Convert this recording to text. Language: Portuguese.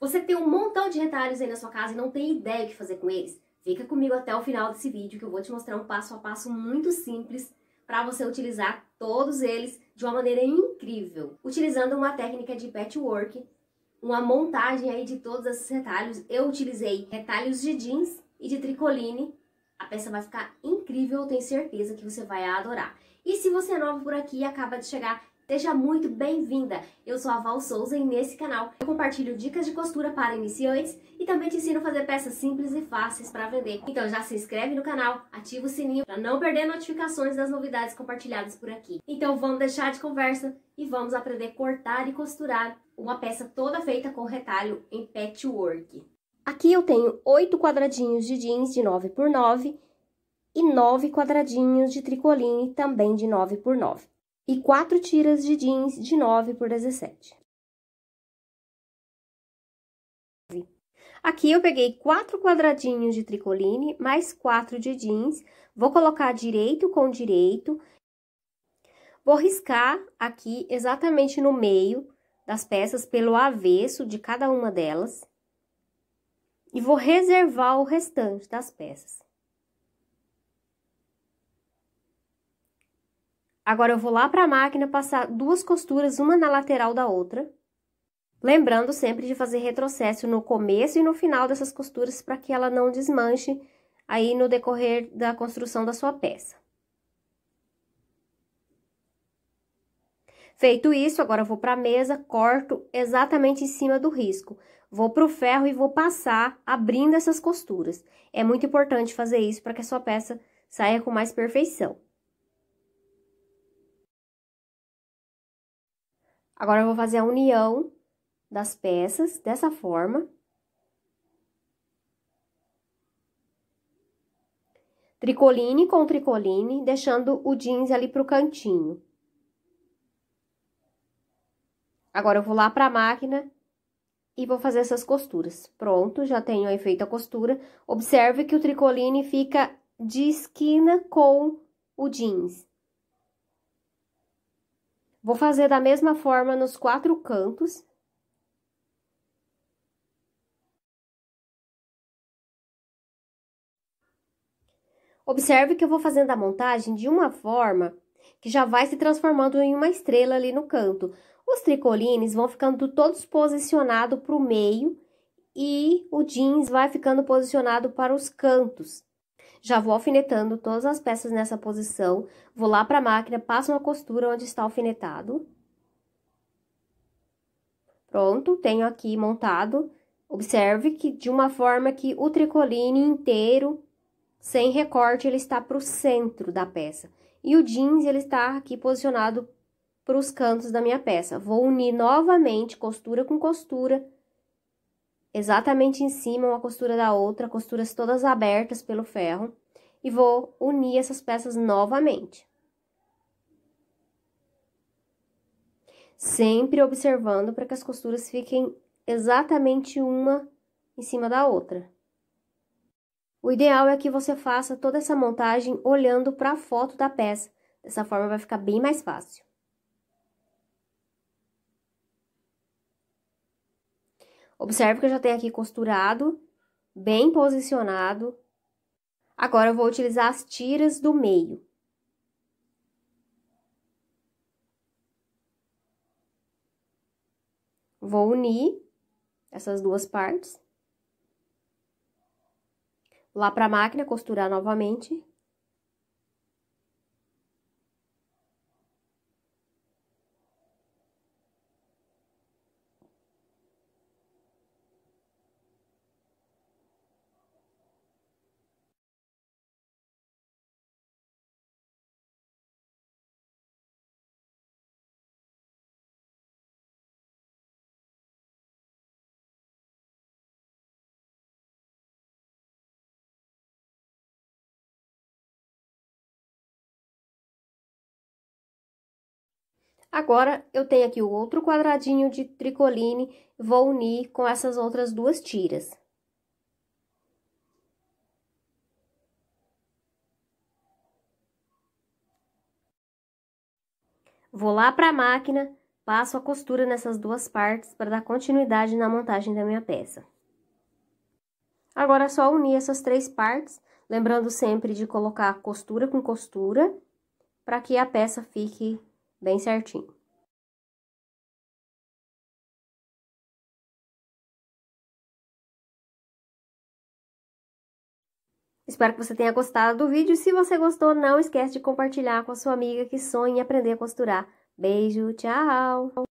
Você tem um montão de retalhos aí na sua casa e não tem ideia o que fazer com eles? Fica comigo até o final desse vídeo que eu vou te mostrar um passo a passo muito simples para você utilizar todos eles de uma maneira incrível, utilizando uma técnica de patchwork, uma montagem aí de todos esses retalhos. Eu utilizei retalhos de jeans e de tricoline. A peça vai ficar incrível, eu tenho certeza que você vai adorar. E se você é novo por aqui e acaba de chegar, Seja muito bem-vinda! Eu sou a Val Souza e nesse canal eu compartilho dicas de costura para iniciantes e também te ensino a fazer peças simples e fáceis para vender. Então já se inscreve no canal, ativa o sininho para não perder notificações das novidades compartilhadas por aqui. Então vamos deixar de conversa e vamos aprender a cortar e costurar uma peça toda feita com retalho em patchwork. Aqui eu tenho oito quadradinhos de jeans de 9 por 9 e 9 quadradinhos de tricoline também de 9 por 9 e quatro tiras de jeans de 9 por 17. Aqui eu peguei quatro quadradinhos de tricoline, mais quatro de jeans, vou colocar direito com direito, vou riscar aqui exatamente no meio das peças pelo avesso de cada uma delas, e vou reservar o restante das peças. Agora eu vou lá para a máquina passar duas costuras, uma na lateral da outra. Lembrando sempre de fazer retrocesso no começo e no final dessas costuras para que ela não desmanche aí no decorrer da construção da sua peça. Feito isso, agora eu vou para a mesa, corto exatamente em cima do risco. Vou para o ferro e vou passar abrindo essas costuras. É muito importante fazer isso para que a sua peça saia com mais perfeição. Agora, eu vou fazer a união das peças dessa forma. Tricoline com tricoline, deixando o jeans ali pro cantinho. Agora, eu vou lá pra máquina e vou fazer essas costuras. Pronto, já tenho aí feita a costura. Observe que o tricoline fica de esquina com o jeans. Vou fazer da mesma forma nos quatro cantos. Observe que eu vou fazendo a montagem de uma forma que já vai se transformando em uma estrela ali no canto. Os tricolines vão ficando todos posicionados para o meio e o jeans vai ficando posicionado para os cantos. Já vou alfinetando todas as peças nessa posição, vou lá para a máquina, passo uma costura onde está alfinetado. Pronto, tenho aqui montado. Observe que de uma forma que o tricoline inteiro, sem recorte, ele está para o centro da peça. E o jeans, ele está aqui posicionado para os cantos da minha peça. Vou unir novamente costura com costura exatamente em cima, uma costura da outra, costuras todas abertas pelo ferro, e vou unir essas peças novamente. Sempre observando para que as costuras fiquem exatamente uma em cima da outra. O ideal é que você faça toda essa montagem olhando para a foto da peça, dessa forma vai ficar bem mais fácil. Observe que eu já tenho aqui costurado, bem posicionado. Agora, eu vou utilizar as tiras do meio. Vou unir essas duas partes. Lá para a máquina, costurar novamente. Agora, eu tenho aqui o outro quadradinho de tricoline, vou unir com essas outras duas tiras. Vou lá para a máquina, passo a costura nessas duas partes para dar continuidade na montagem da minha peça. Agora é só unir essas três partes, lembrando sempre de colocar costura com costura, para que a peça fique bem certinho. Espero que você tenha gostado do vídeo. Se você gostou, não esquece de compartilhar com a sua amiga que sonha em aprender a costurar. Beijo, tchau!